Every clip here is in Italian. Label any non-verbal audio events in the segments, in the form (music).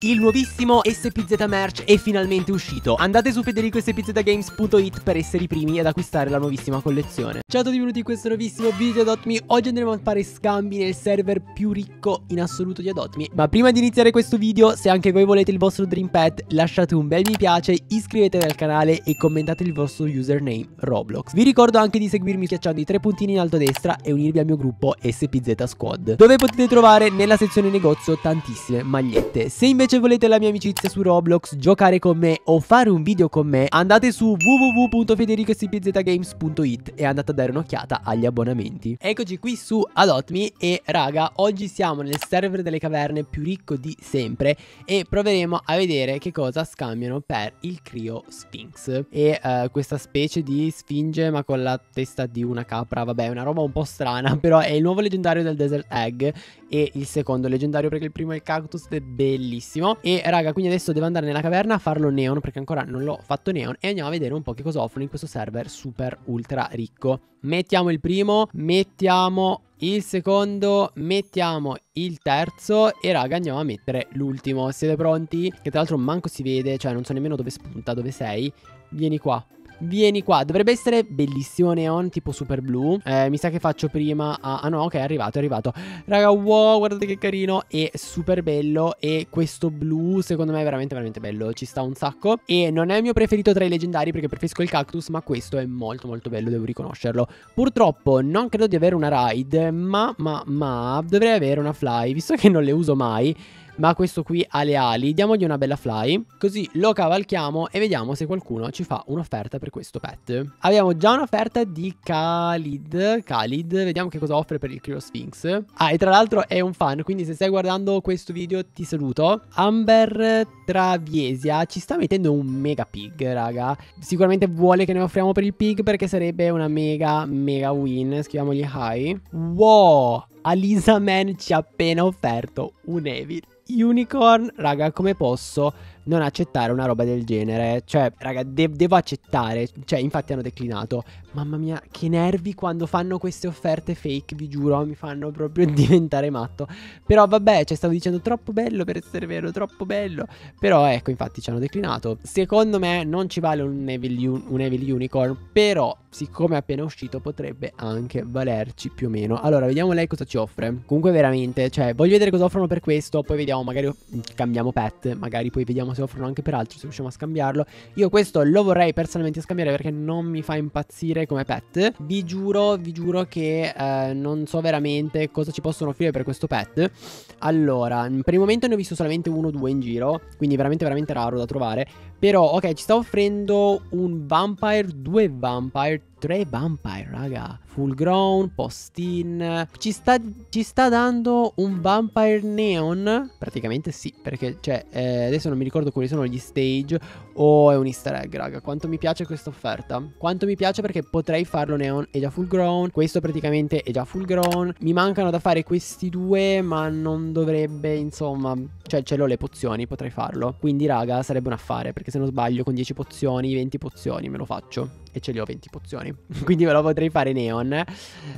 Il nuovissimo SPZ Merch è finalmente uscito. Andate su federicospzgames.it per essere i primi ad acquistare la nuovissima collezione. Ciao a tutti, benvenuti in questo nuovissimo video di Adotmi. Oggi andremo a fare scambi nel server più ricco in assoluto di Adotmi. Ma prima di iniziare questo video, se anche voi volete il vostro Dream Pet, lasciate un bel mi piace, iscrivetevi al canale e commentate il vostro username Roblox. Vi ricordo anche di seguirmi schiacciando i tre puntini in alto a destra e unirvi al mio gruppo SPZ Squad, dove potete trovare nella sezione negozio tantissime magliette. Se invece invece volete la mia amicizia su Roblox, giocare con me o fare un video con me, andate su www.federicostpzgames.it e andate a dare un'occhiata agli abbonamenti. Eccoci qui su Adotmi e raga, oggi siamo nel server delle caverne più ricco di sempre e proveremo a vedere che cosa scambiano per il Crio Sphinx. E uh, questa specie di sfinge ma con la testa di una capra, vabbè, è una roba un po' strana, (laughs) però è il nuovo leggendario del Desert Egg e il secondo leggendario perché il primo è il cactus ed è bellissimo. E raga, quindi adesso devo andare nella caverna a farlo neon perché ancora non l'ho fatto neon e andiamo a vedere un po' che cosa offrono in questo server super ultra ricco. Mettiamo il primo, mettiamo il secondo, mettiamo il terzo e raga andiamo a mettere l'ultimo. Siete pronti? Che tra l'altro manco si vede, cioè non so nemmeno dove spunta, dove sei. Vieni qua. Vieni qua, dovrebbe essere bellissimo neon tipo super blu eh, Mi sa che faccio prima a... Ah no, ok, è arrivato, è arrivato Raga, wow, guardate che carino È super bello E questo blu secondo me è veramente, veramente bello Ci sta un sacco E non è il mio preferito tra i leggendari perché preferisco il cactus Ma questo è molto, molto bello, devo riconoscerlo Purtroppo non credo di avere una ride Ma, ma, ma Dovrei avere una fly, visto che non le uso mai ma questo qui ha le ali. Diamogli una bella fly, così lo cavalchiamo e vediamo se qualcuno ci fa un'offerta per questo pet. Abbiamo già un'offerta di Khalid, Khalid, vediamo che cosa offre per il Cryo Sphinx. Ah, e tra l'altro è un fan, quindi se stai guardando questo video ti saluto. Amber Traviesia ci sta mettendo un mega pig, raga. Sicuramente vuole che ne offriamo per il pig perché sarebbe una mega, mega win. Scriviamogli hi. Wow, Alisa Man ci ha appena offerto un Evil Unicorn. Raga, come posso non accettare una roba del genere. Cioè, raga, de- devo accettare. Cioè, infatti hanno declinato. Mamma mia, che nervi quando fanno queste offerte fake, vi giuro, mi fanno proprio (laughs) diventare matto. Però vabbè, cioè, stavo dicendo troppo bello per essere vero, troppo bello. Però ecco, infatti ci hanno declinato. Secondo me non ci vale un Evil, un, Evil Unicorn, però siccome è appena uscito potrebbe anche valerci più o meno. Allora, vediamo lei cosa ci offre. Comunque veramente, cioè, voglio vedere cosa offrono per questo, poi vediamo, magari mm, cambiamo pet, magari poi vediamo se offrono anche per altro, se riusciamo a scambiarlo. Io questo lo vorrei personalmente scambiare perché non mi fa impazzire come pet. Vi giuro, vi giuro che eh, non so veramente cosa ci possono offrire per questo pet. Allora, per il momento ne ho visto solamente uno o due in giro, quindi veramente veramente raro da trovare. Però, ok, ci sta offrendo un vampire, due vampire, Dre Vampire, raga. Full grown, post-in. Ci sta, ci sta dando un Vampire Neon? Praticamente sì, perché cioè, eh, adesso non mi ricordo quali sono gli stage. O oh, è un easter egg, raga. Quanto mi piace questa offerta. Quanto mi piace perché potrei farlo Neon, è già full grown. Questo praticamente è già full grown. Mi mancano da fare questi due, ma non dovrebbe, insomma... Cioè, ce l'ho le pozioni, potrei farlo. Quindi, raga, sarebbe un affare, perché se non sbaglio con 10 pozioni, 20 pozioni me lo faccio. E ce li ho 20 pozioni. (laughs) Quindi ve lo potrei fare neon.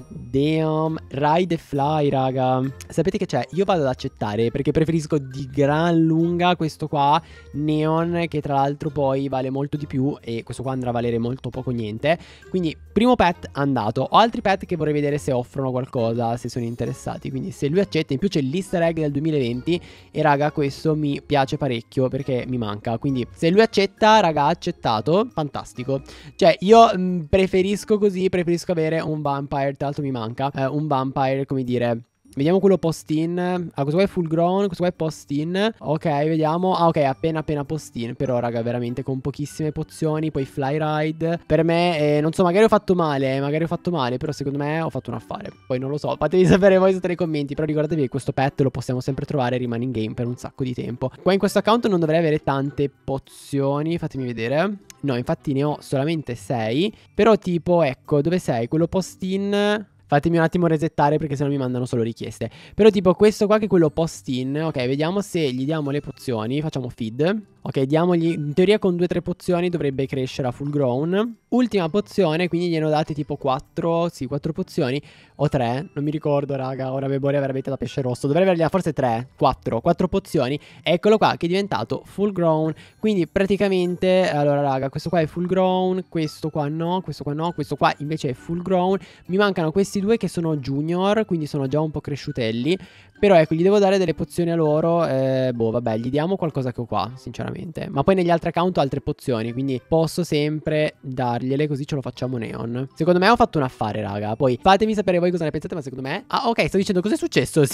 Damn. Ride e fly, raga. Sapete che c'è? Io vado ad accettare perché preferisco di gran lunga questo qua. Neon, che tra l'altro poi vale molto di più. E questo qua andrà a valere molto poco niente. Quindi, primo pet andato. Ho altri pet che vorrei vedere se offrono qualcosa, se sono interessati. Quindi, se lui accetta, in più c'è l'easter egg del 2020. E raga, questo mi piace parecchio perché mi manca. Quindi, se lui accetta, raga, accettato. Fantastico. Cioè, io mm, preferisco così, preferisco avere un vampire, tra l'altro mi manca, eh, un vampire, come dire, Vediamo quello post-in. Ah, questo qua è full grown, questo qua è post-in. Ok, vediamo. Ah, ok, appena appena post-in. Però, raga, veramente con pochissime pozioni. Poi fly ride. Per me, eh, non so, magari ho fatto male, eh, magari ho fatto male. Però secondo me ho fatto un affare. Poi non lo so. Fatemi (laughs) sapere voi sotto nei commenti. Però ricordatevi che questo pet lo possiamo sempre trovare e rimane in game per un sacco di tempo. Qua in questo account non dovrei avere tante pozioni. Fatemi vedere. No, infatti ne ho solamente 6. Però tipo, ecco, dove sei? Quello post-in... Fatemi un attimo resettare perché sennò mi mandano solo richieste. Però tipo questo qua che è quello post-in. Ok, vediamo se gli diamo le pozioni. Facciamo feed. Ok, diamogli... In teoria con due o tre pozioni dovrebbe crescere a full grown. Ultima pozione, quindi gliene ho date tipo quattro. Sì, quattro pozioni. O tre. non mi ricordo raga. Ora Bebore veramente da pesce rosso. Dovrei avergliela forse tre. Quattro. Quattro pozioni. Eccolo qua che è diventato full grown. Quindi praticamente... Allora raga, questo qua è full grown. Questo qua no, questo qua no. Questo qua invece è full grown. Mi mancano questi questi due che sono junior, quindi sono già un po' cresciutelli. Però ecco, gli devo dare delle pozioni a loro. Eh, boh, vabbè, gli diamo qualcosa che ho qua, sinceramente. Ma poi negli altri account ho altre pozioni, quindi posso sempre dargliele così ce lo facciamo neon. Secondo me ho fatto un affare, raga. Poi fatemi sapere voi cosa ne pensate, ma secondo me... Ah, ok, sto dicendo cosa è successo. (laughs)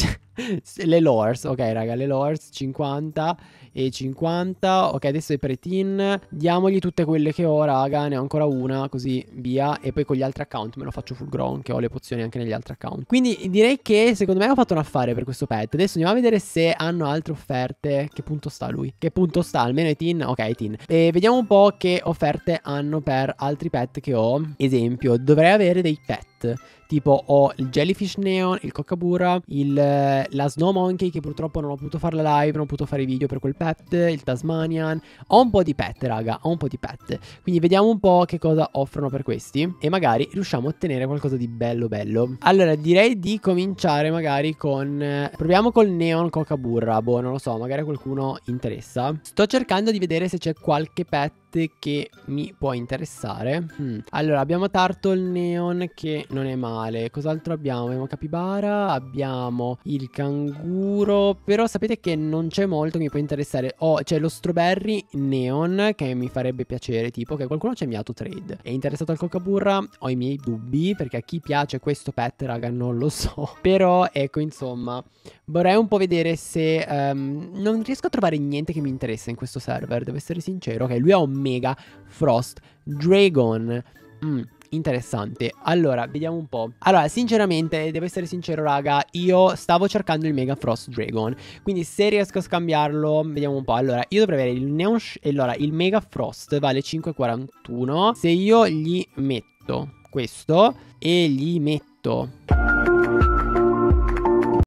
le lores, ok, raga, le lores 50 e 50. Ok, adesso è pretin. Diamogli tutte quelle che ho, raga. Ne ho ancora una, così via. E poi con gli altri account me lo faccio full grown, che ho le pozioni informazioni anche negli altri account. Quindi direi che secondo me ho fatto un affare per questo pet. Adesso andiamo a vedere se hanno altre offerte. Che punto sta lui? Che punto sta? Almeno i tin? Ok, i tin. E vediamo un po' che offerte hanno per altri pet che ho. Esempio, dovrei avere dei pet hit, tipo ho il Jellyfish Neon, il Coccabura, il, eh, la Snow Monkey che purtroppo non ho potuto fare la live, non ho potuto fare i video per quel pet, il Tasmanian, ho un po' di pet raga, ho un po' di pet, quindi vediamo un po' che cosa offrono per questi e magari riusciamo a ottenere qualcosa di bello bello. Allora direi di cominciare magari con, eh, proviamo col Neon Coccabura, boh non lo so, magari a qualcuno interessa. Sto cercando di vedere se c'è qualche pet parte che mi può interessare. Hmm. Allora, abbiamo Turtle Neon che non è male. Cos'altro abbiamo? Abbiamo Capibara, abbiamo il canguro, però sapete che non c'è molto che mi può interessare. Oh, c'è lo strawberry neon che mi farebbe piacere, tipo che qualcuno ci ha inviato trade. È interessato al cocaburra? Ho i miei dubbi perché a chi piace questo pet, raga, non lo so. (laughs) Però ecco, insomma, vorrei un po' vedere se um, non riesco a trovare niente che mi interessa in questo server, devo essere sincero. Ok, lui ha un Mega Frost Dragon. Mm, interessante. Allora, vediamo un po'. Allora, sinceramente, devo essere sincero, raga, io stavo cercando il Mega Frost Dragon. Quindi se riesco a scambiarlo, vediamo un po'. Allora, io dovrei avere il Neon... allora, il Mega Frost vale 5,41. Se io gli metto questo e gli metto...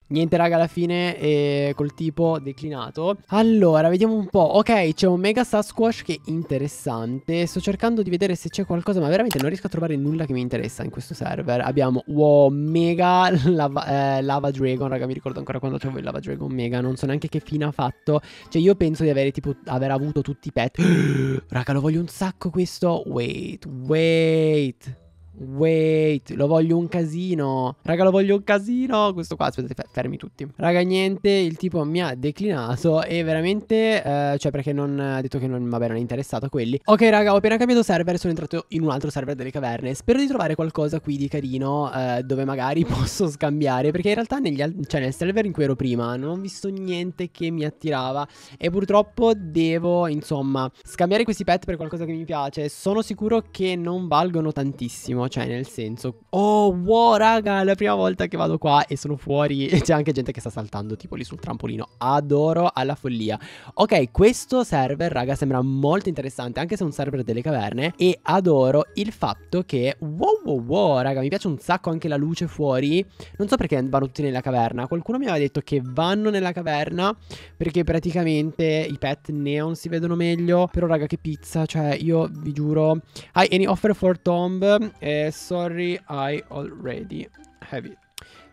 Niente raga alla fine eh, col tipo declinato Allora vediamo un po' Ok c'è un mega Sasquatch che è interessante Sto cercando di vedere se c'è qualcosa Ma veramente non riesco a trovare nulla che mi interessa in questo server Abbiamo wow mega (laughs) lava, eh, lava dragon Raga mi ricordo ancora quando avevo il lava dragon mega Non so neanche che fine ha fatto Cioè io penso di avere tipo aver avuto tutti i pet (gasps) Raga lo voglio un sacco questo Wait wait Wait, lo voglio un casino. Raga, lo voglio un casino. Questo qua, aspettate, fermi tutti. Raga, niente, il tipo mi ha declinato e veramente, eh, cioè perché non ha detto che non, vabbè, non è interessato a quelli. Ok, raga, ho appena cambiato server, sono entrato in un altro server delle caverne. Spero di trovare qualcosa qui di carino eh, dove magari (laughs) posso scambiare, perché in realtà negli cioè nel server in cui ero prima non ho visto niente che mi attirava e purtroppo devo, insomma, scambiare questi pet per qualcosa che mi piace. Sono sicuro che non valgono tantissimo. Cioè, nel senso, oh, wow, raga, è la prima volta che vado qua e sono fuori. E (laughs) c'è anche gente che sta saltando, tipo lì sul trampolino. Adoro alla follia. Ok, questo server, raga, sembra molto interessante, anche se è un server delle caverne. E adoro il fatto che, wow, wow, wow, raga, mi piace un sacco anche la luce fuori. Non so perché vanno tutti nella caverna. Qualcuno mi aveva detto che vanno nella caverna perché praticamente i pet neon si vedono meglio. Però, raga, che pizza, cioè, io vi giuro. Hai any offer for Tomb? Eh, sorry, I already have it.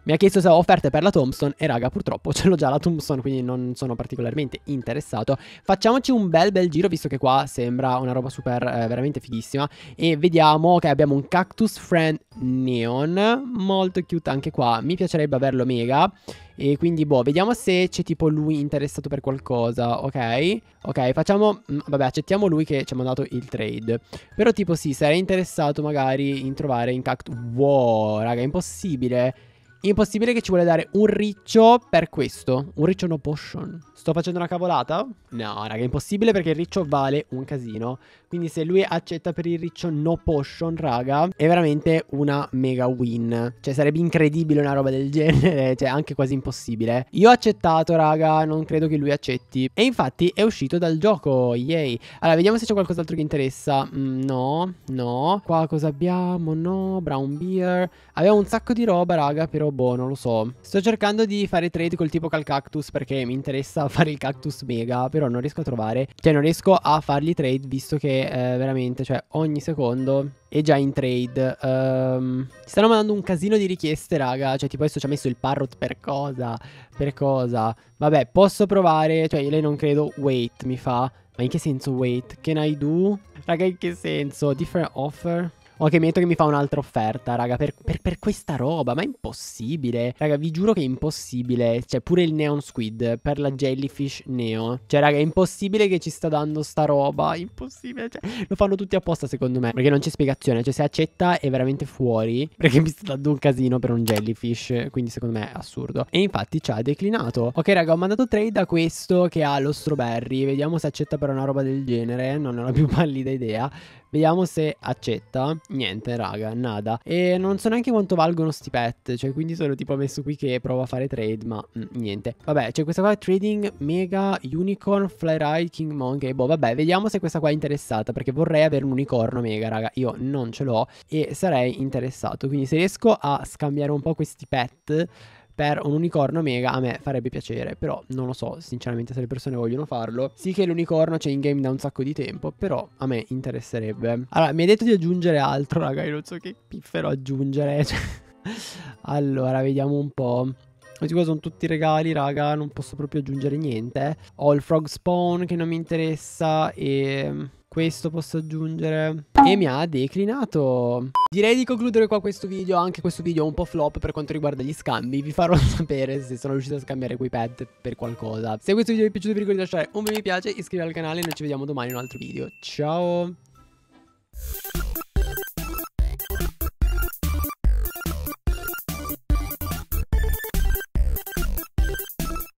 Mi ha chiesto se avevo offerte per la Thompson e raga purtroppo (laughs) ce l'ho già la Thompson quindi non sono particolarmente interessato. Facciamoci un bel bel giro visto che qua sembra una roba super eh, veramente fighissima e vediamo che abbiamo un Cactus Friend Neon, molto cute anche qua, mi piacerebbe averlo mega. E quindi, boh, vediamo se c'è tipo lui interessato per qualcosa, ok? Ok, facciamo... Mh, mm, vabbè, accettiamo lui che ci ha mandato il trade. Però tipo sì, sarei interessato magari in trovare in cactus... Wow, raga, è impossibile. Impossibile che ci vuole dare un riccio per questo. Un riccio no potion. Sto facendo una cavolata? No, raga, è impossibile perché il riccio vale un casino. Quindi se lui accetta per il riccio no potion, raga, è veramente una mega win. Cioè, sarebbe incredibile una roba del (laughs) genere. Cioè, anche quasi impossibile. Io ho accettato, raga, non credo che lui accetti. E infatti è uscito dal gioco, yay. Allora, vediamo se c'è qualcos'altro che interessa. Mm, no, no. Qua cosa abbiamo? No, brown beer. Abbiamo un sacco di roba, raga, però boh, non lo so. Sto cercando di fare trade col tipo Calcactus perché mi interessa (laughs) fare il Cactus Mega, però non riesco a trovare, cioè non riesco a fargli trade visto che eh, veramente, cioè ogni secondo è già in trade. Um, ci stanno mandando un casino di richieste, raga. Cioè, tipo adesso ci ha messo il parrot per cosa? Per cosa? Vabbè, posso provare. Cioè, lei non credo. Wait, mi fa. Ma in che senso wait? Can I do? Raga, in che senso? Different offer? Ok, metto che mi fa un'altra offerta, raga, per, per, per, questa roba, ma è impossibile. Raga, vi giuro che è impossibile. Cioè, pure il Neon Squid per la Jellyfish Neo. Cioè, raga, è impossibile che ci sta dando sta roba. Impossibile, cioè, lo fanno tutti apposta, secondo me. Perché non c'è spiegazione, cioè, se accetta è veramente fuori. Perché mi sta dando un casino per un Jellyfish, quindi secondo me è assurdo. E infatti ci ha declinato. Ok, raga, ho mandato trade a questo che ha lo Strawberry. Vediamo se accetta per una roba del genere. Non ho la più pallida idea. Vediamo se accetta. Niente, raga, nada. E non so neanche quanto valgono sti pet. Cioè, quindi sono tipo messo qui che provo a fare trade, ma mh, mm, niente. Vabbè, c'è questa qua trading mega unicorn flyride king monkey. Boh, vabbè, vediamo se questa qua è interessata. Perché vorrei avere un unicorno mega, raga. Io non ce l'ho e sarei interessato. Quindi se riesco a scambiare un po' questi pet per un unicorno mega a me farebbe piacere, però non lo so sinceramente se le persone vogliono farlo. Sì che l'unicorno c'è in game da un sacco di tempo, però a me interesserebbe. Allora, mi hai detto di aggiungere altro, (laughs) raga, io non so che piffero aggiungere. (laughs) Cioè... allora, vediamo un po'. Questi qua sono tutti regali, raga, non posso proprio aggiungere niente. Ho il frog spawn che non mi interessa e questo posso aggiungere E mi ha declinato Direi di concludere qua questo video Anche questo video è un po' flop per quanto riguarda gli scambi Vi farò (laughs) sapere se sono riuscito a scambiare quei pet per qualcosa Se questo video vi è piaciuto vi ricordo di lasciare un bel mi piace Iscrivetevi al canale e noi ci vediamo domani in un altro video Ciao